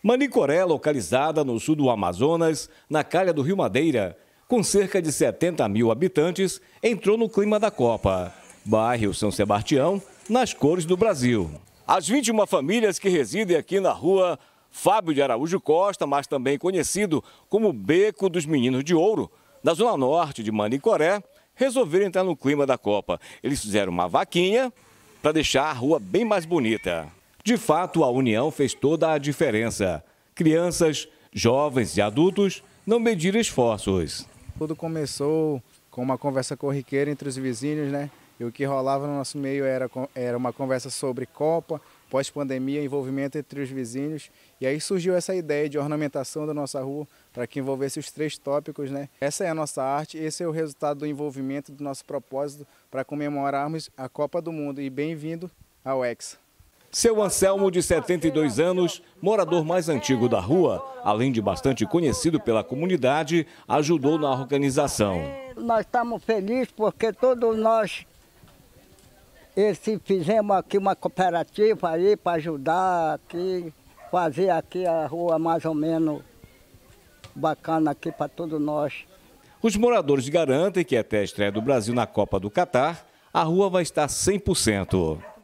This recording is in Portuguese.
Manicoré, localizada no sul do Amazonas, na calha do Rio Madeira, com cerca de 70 mil habitantes, entrou no clima da Copa. Bairro São Sebastião, nas cores do Brasil. As 21 famílias que residem aqui na rua Fábio de Araújo Costa, mas também conhecido como Beco dos Meninos de Ouro, da zona norte de Manicoré, resolveram entrar no clima da Copa. Eles fizeram uma vaquinha para deixar a rua bem mais bonita. De fato, a união fez toda a diferença. Crianças, jovens e adultos não mediram esforços. Tudo começou com uma conversa corriqueira entre os vizinhos, né? E o que rolava no nosso meio era, era uma conversa sobre Copa, pós-pandemia, envolvimento entre os vizinhos. E aí surgiu essa ideia de ornamentação da nossa rua para que envolvesse os três tópicos, né? Essa é a nossa arte, esse é o resultado do envolvimento do nosso propósito para comemorarmos a Copa do Mundo. E bem-vindo ao Hexa. Seu Anselmo, de 72 anos, morador mais antigo da rua, além de bastante conhecido pela comunidade, ajudou na organização. Nós estamos felizes porque todos nós esse, eh, fizemos aqui uma cooperativa aí para ajudar aqui, fazer aqui a rua mais ou menos bacana aqui para todos nós. Os moradores garantem que até a estreia do Brasil na Copa do Catar, a rua vai estar 100%.